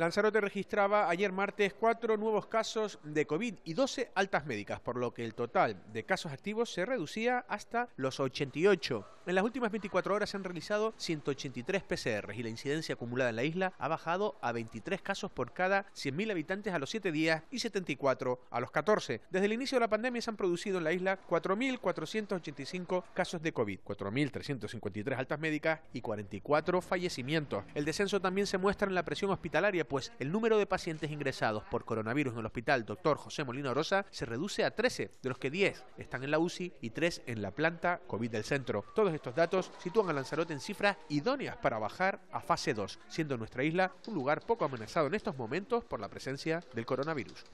Lanzarote registraba ayer martes cuatro nuevos casos de COVID y 12 altas médicas, por lo que el total de casos activos se reducía hasta los 88. En las últimas 24 horas se han realizado 183 PCR y la incidencia acumulada en la isla ha bajado a 23 casos por cada 100.000 habitantes a los 7 días y 74 a los 14. Desde el inicio de la pandemia se han producido en la isla 4.485 casos de COVID, 4.353 altas médicas y 44 fallecimientos. El descenso también se muestra en la presión hospitalaria, pues el número de pacientes ingresados por coronavirus en el hospital Dr. José Molina Rosa se reduce a 13, de los que 10 están en la UCI y 3 en la planta COVID del centro estos datos sitúan a Lanzarote en cifras idóneas para bajar a fase 2, siendo nuestra isla un lugar poco amenazado en estos momentos por la presencia del coronavirus.